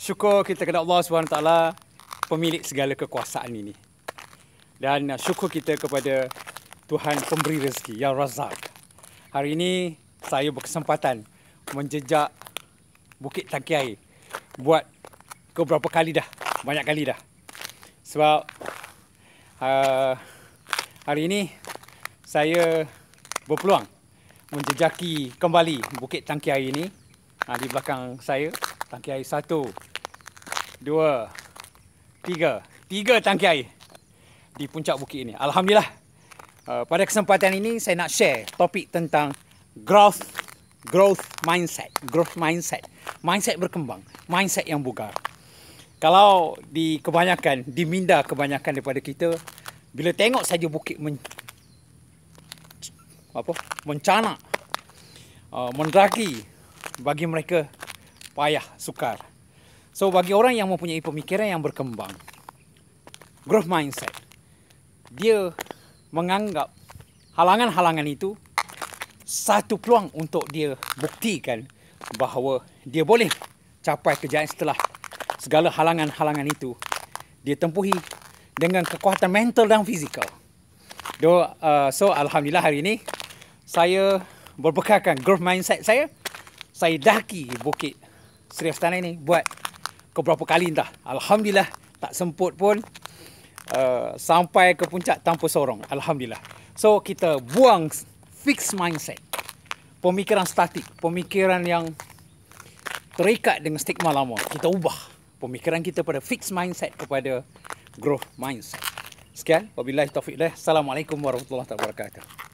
syukur kita kepada Allah SWT pemilik segala kekuasaan ini. Dan uh, syukur kita kepada Tuhan pemberi rezeki, Ya Razak. Hari ini saya berkesempatan menjejak Bukit Tangkiai buat beberapa kali dah, banyak kali dah. Sebab uh, hari ini saya berpeluang menjejaki kembali Bukit Tangkiai ini ah, di belakang saya tangki air satu, dua, tiga. Tiga tangki air di puncak bukit ini. Alhamdulillah. Uh, pada kesempatan ini saya nak share topik tentang growth growth mindset. Growth mindset. Mindset berkembang. Mindset yang bugar. Kalau di kebanyakan, diminda kebanyakan daripada kita, bila tengok saja bukit men, apa, mencana, uh, mendaki, bagi mereka payah, sukar. So bagi orang yang mempunyai pemikiran yang berkembang, growth mindset, dia menganggap halangan-halangan itu satu peluang untuk dia buktikan bahawa dia boleh capai kejayaan setelah segala halangan-halangan itu dia tempuhi dengan kekuatan mental dan fizikal. So, uh, so alhamdulillah hari ini saya berbekalkan growth mindset saya. Saya daki bukit Seri Aftana ini buat ke berapa kali entah. Alhamdulillah tak semput pun uh, sampai ke puncak tanpa sorong. Alhamdulillah. So kita buang fixed mindset. Pemikiran statik. Pemikiran yang terikat dengan stigma lama. Kita ubah pemikiran kita pada fixed mindset kepada growth mindset. Sekian. Wabillahi taufiq. Assalamualaikum warahmatullahi wabarakatuh.